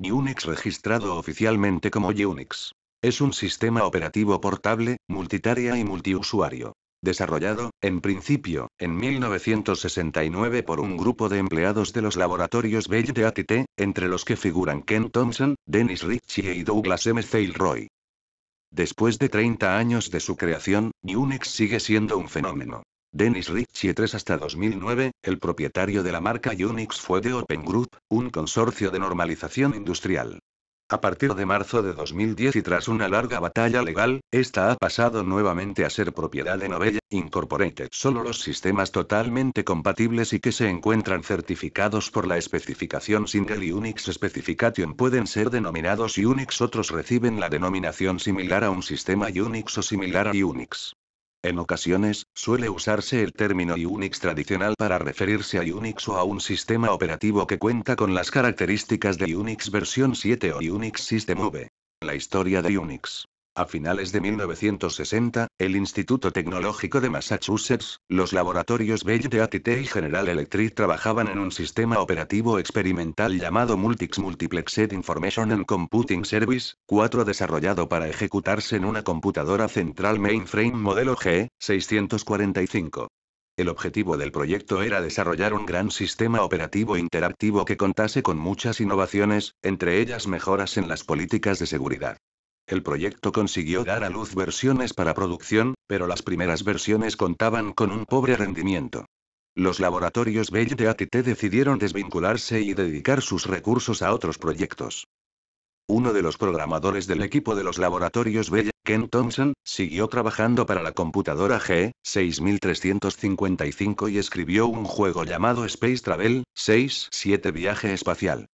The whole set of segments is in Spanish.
Unix registrado oficialmente como Unix. Es un sistema operativo portable, multitarea y multiusuario. Desarrollado, en principio, en 1969 por un grupo de empleados de los laboratorios Bell de ATT, entre los que figuran Ken Thompson, Dennis Ritchie y Douglas M. Failroy. Después de 30 años de su creación, Unix sigue siendo un fenómeno. Dennis Ritchie 3 hasta 2009, el propietario de la marca Unix fue de Open Group, un consorcio de normalización industrial. A partir de marzo de 2010 y tras una larga batalla legal, esta ha pasado nuevamente a ser propiedad de Novella Incorporated. Solo los sistemas totalmente compatibles y que se encuentran certificados por la especificación Single Unix Specification pueden ser denominados Unix. Otros reciben la denominación similar a un sistema Unix o similar a Unix. En ocasiones, suele usarse el término Unix tradicional para referirse a Unix o a un sistema operativo que cuenta con las características de Unix versión 7 o Unix System V. La historia de Unix. A finales de 1960, el Instituto Tecnológico de Massachusetts, los laboratorios Bell de AT&T y General Electric trabajaban en un sistema operativo experimental llamado Multix Multiplexed Information and Computing Service, 4 desarrollado para ejecutarse en una computadora central mainframe modelo G645. El objetivo del proyecto era desarrollar un gran sistema operativo interactivo que contase con muchas innovaciones, entre ellas mejoras en las políticas de seguridad. El proyecto consiguió dar a luz versiones para producción, pero las primeras versiones contaban con un pobre rendimiento. Los laboratorios Bell de ATT decidieron desvincularse y dedicar sus recursos a otros proyectos. Uno de los programadores del equipo de los laboratorios Bell, Ken Thompson, siguió trabajando para la computadora G6355 y escribió un juego llamado Space Travel 6-7 Viaje Espacial.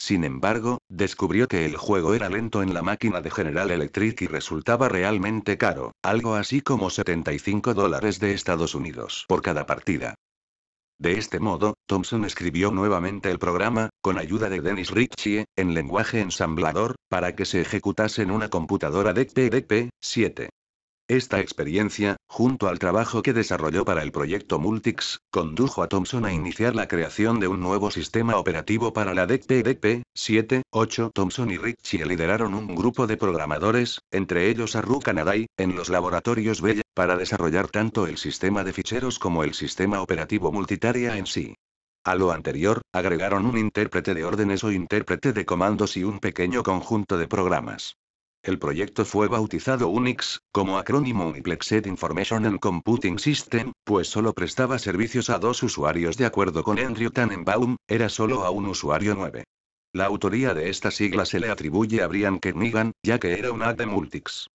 Sin embargo, descubrió que el juego era lento en la máquina de General Electric y resultaba realmente caro, algo así como 75 dólares de Estados Unidos por cada partida. De este modo, Thompson escribió nuevamente el programa, con ayuda de Dennis Ritchie, en lenguaje ensamblador, para que se ejecutase en una computadora tdp 7 Esta experiencia, junto al trabajo que desarrolló para el proyecto Multics, condujo a Thompson a iniciar la creación de un nuevo sistema operativo para la decp 7, 8. Thompson y Ritchie lideraron un grupo de programadores, entre ellos a Ruka Nadai, en los laboratorios Bell, para desarrollar tanto el sistema de ficheros como el sistema operativo multitarea en sí. A lo anterior, agregaron un intérprete de órdenes o intérprete de comandos y un pequeño conjunto de programas. El proyecto fue bautizado UNIX, como acrónimo Uniplexed Information and Computing System, pues solo prestaba servicios a dos usuarios de acuerdo con Andrew Tannenbaum, era solo a un usuario nueve. La autoría de esta sigla se le atribuye a Brian Kernighan, ya que era un ad de Multics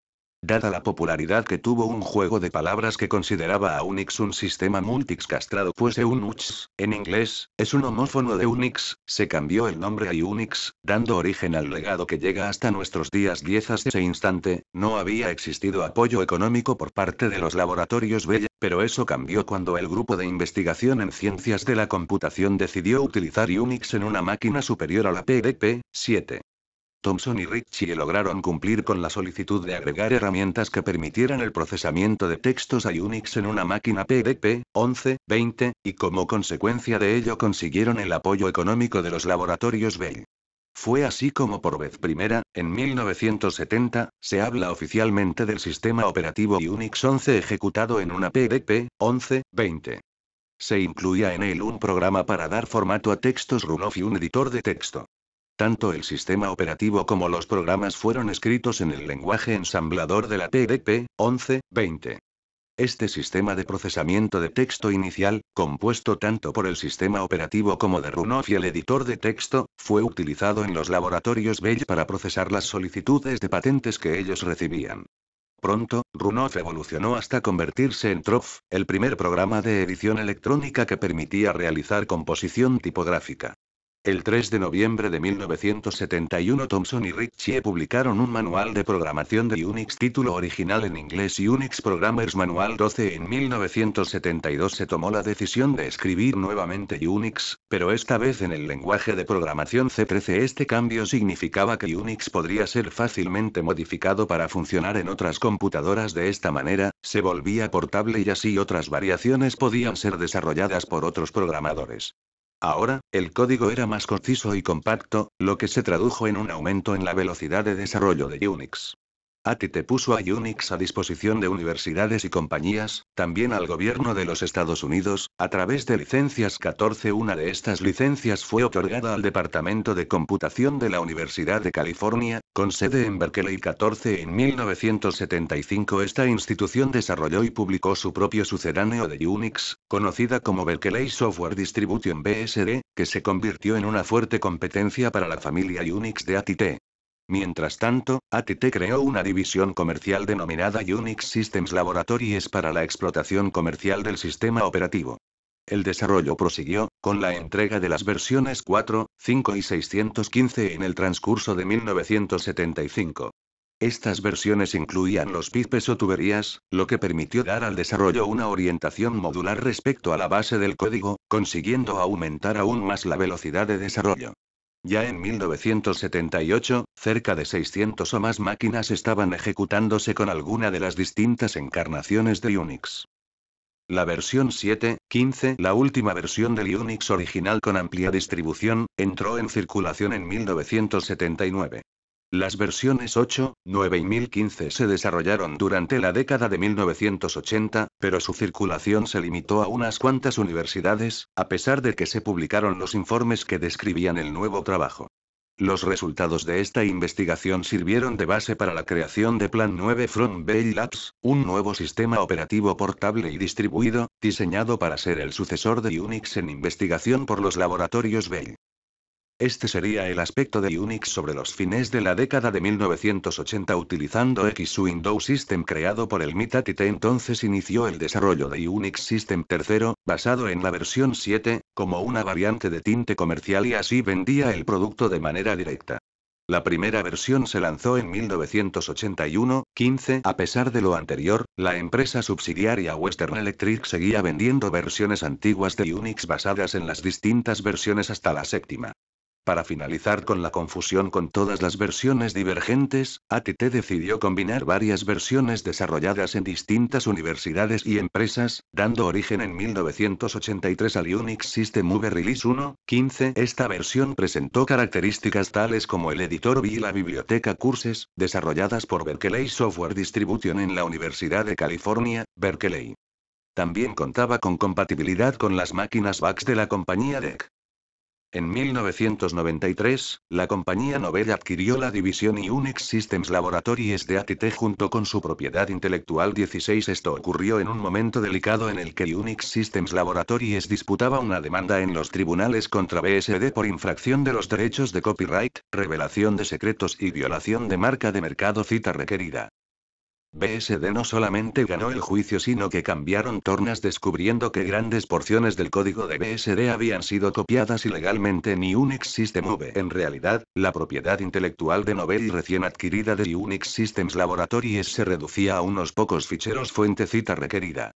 dada la popularidad que tuvo un juego de palabras que consideraba a Unix un sistema multix castrado un Unix, en inglés, es un homófono de Unix, se cambió el nombre a Unix, dando origen al legado que llega hasta nuestros días 10 hasta ese instante, no había existido apoyo económico por parte de los laboratorios Bell, pero eso cambió cuando el grupo de investigación en ciencias de la computación decidió utilizar Unix en una máquina superior a la PDP-7. Thompson y Ritchie lograron cumplir con la solicitud de agregar herramientas que permitieran el procesamiento de textos a Unix en una máquina PDP 11, 20, y como consecuencia de ello consiguieron el apoyo económico de los laboratorios Bell. Fue así como por vez primera, en 1970, se habla oficialmente del sistema operativo Unix 11 ejecutado en una PDP 11, 20. Se incluía en él un programa para dar formato a textos Runoff y un editor de texto. Tanto el sistema operativo como los programas fueron escritos en el lenguaje ensamblador de la 11 20 Este sistema de procesamiento de texto inicial, compuesto tanto por el sistema operativo como de Runoff y el editor de texto, fue utilizado en los laboratorios Bell para procesar las solicitudes de patentes que ellos recibían. Pronto, Runoff evolucionó hasta convertirse en TROF, el primer programa de edición electrónica que permitía realizar composición tipográfica. El 3 de noviembre de 1971 Thompson y Ritchie publicaron un manual de programación de Unix título original en inglés Unix Programmers Manual 12. En 1972 se tomó la decisión de escribir nuevamente Unix, pero esta vez en el lenguaje de programación C13. Este cambio significaba que Unix podría ser fácilmente modificado para funcionar en otras computadoras de esta manera, se volvía portable y así otras variaciones podían ser desarrolladas por otros programadores. Ahora, el código era más conciso y compacto, lo que se tradujo en un aumento en la velocidad de desarrollo de Unix. ATT puso a Unix a disposición de universidades y compañías, también al gobierno de los Estados Unidos, a través de licencias 14. Una de estas licencias fue otorgada al Departamento de Computación de la Universidad de California, con sede en Berkeley 14. En 1975 esta institución desarrolló y publicó su propio sucedáneo de Unix, conocida como Berkeley Software Distribution BSD, que se convirtió en una fuerte competencia para la familia Unix de ATT. Mientras tanto, ATT creó una división comercial denominada Unix Systems Laboratories para la explotación comercial del sistema operativo. El desarrollo prosiguió, con la entrega de las versiones 4, 5 y 615 en el transcurso de 1975. Estas versiones incluían los pipes o tuberías, lo que permitió dar al desarrollo una orientación modular respecto a la base del código, consiguiendo aumentar aún más la velocidad de desarrollo. Ya en 1978, cerca de 600 o más máquinas estaban ejecutándose con alguna de las distintas encarnaciones de Unix. La versión 7.15, la última versión del Unix original con amplia distribución, entró en circulación en 1979. Las versiones 8, 9 y 1015 se desarrollaron durante la década de 1980, pero su circulación se limitó a unas cuantas universidades, a pesar de que se publicaron los informes que describían el nuevo trabajo. Los resultados de esta investigación sirvieron de base para la creación de Plan 9 From Bell Labs, un nuevo sistema operativo portable y distribuido, diseñado para ser el sucesor de Unix en investigación por los laboratorios Bell. Este sería el aspecto de Unix sobre los fines de la década de 1980 utilizando X Window System creado por el MITATIT entonces inició el desarrollo de Unix System III, basado en la versión 7, como una variante de tinte comercial y así vendía el producto de manera directa. La primera versión se lanzó en 1981, 15. A pesar de lo anterior, la empresa subsidiaria Western Electric seguía vendiendo versiones antiguas de Unix basadas en las distintas versiones hasta la séptima. Para finalizar con la confusión con todas las versiones divergentes, ATT decidió combinar varias versiones desarrolladas en distintas universidades y empresas, dando origen en 1983 al Unix System V Release 1.15. Esta versión presentó características tales como el editor vi y la biblioteca Curses, desarrolladas por Berkeley Software Distribution en la Universidad de California, Berkeley. También contaba con compatibilidad con las máquinas VAX de la compañía DEC. En 1993, la compañía Novell adquirió la división Unix Systems Laboratories de ATT junto con su propiedad intelectual 16. Esto ocurrió en un momento delicado en el que Unix Systems Laboratories disputaba una demanda en los tribunales contra BSD por infracción de los derechos de copyright, revelación de secretos y violación de marca de mercado cita requerida. BSD no solamente ganó el juicio sino que cambiaron tornas descubriendo que grandes porciones del código de BSD habían sido copiadas ilegalmente en Unix System V. En realidad, la propiedad intelectual de y recién adquirida de Unix Systems Laboratories se reducía a unos pocos ficheros fuentecita requerida.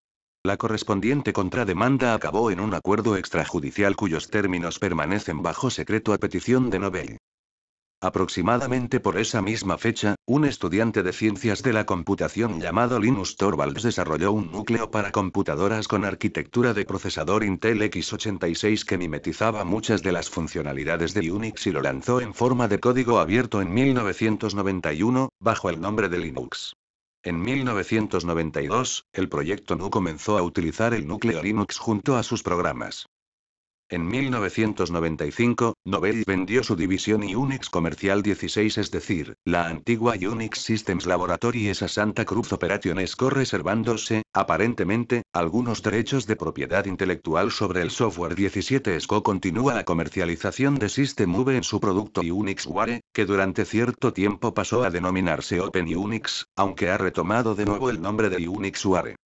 La correspondiente contrademanda acabó en un acuerdo extrajudicial cuyos términos permanecen bajo secreto a petición de Novell. Aproximadamente por esa misma fecha, un estudiante de ciencias de la computación llamado Linus Torvalds desarrolló un núcleo para computadoras con arquitectura de procesador Intel x86 que mimetizaba muchas de las funcionalidades de Unix y lo lanzó en forma de código abierto en 1991, bajo el nombre de Linux. En 1992, el proyecto NU comenzó a utilizar el núcleo Linux junto a sus programas. En 1995, Novell vendió su división Unix Comercial 16, es decir, la antigua Unix Systems Laboratories a Santa Cruz Operations ESCO reservándose, aparentemente, algunos derechos de propiedad intelectual sobre el software 17 ESCO Continúa la comercialización de System V en su producto Unix Ware, que durante cierto tiempo pasó a denominarse Open Unix, aunque ha retomado de nuevo el nombre de Unix Ware.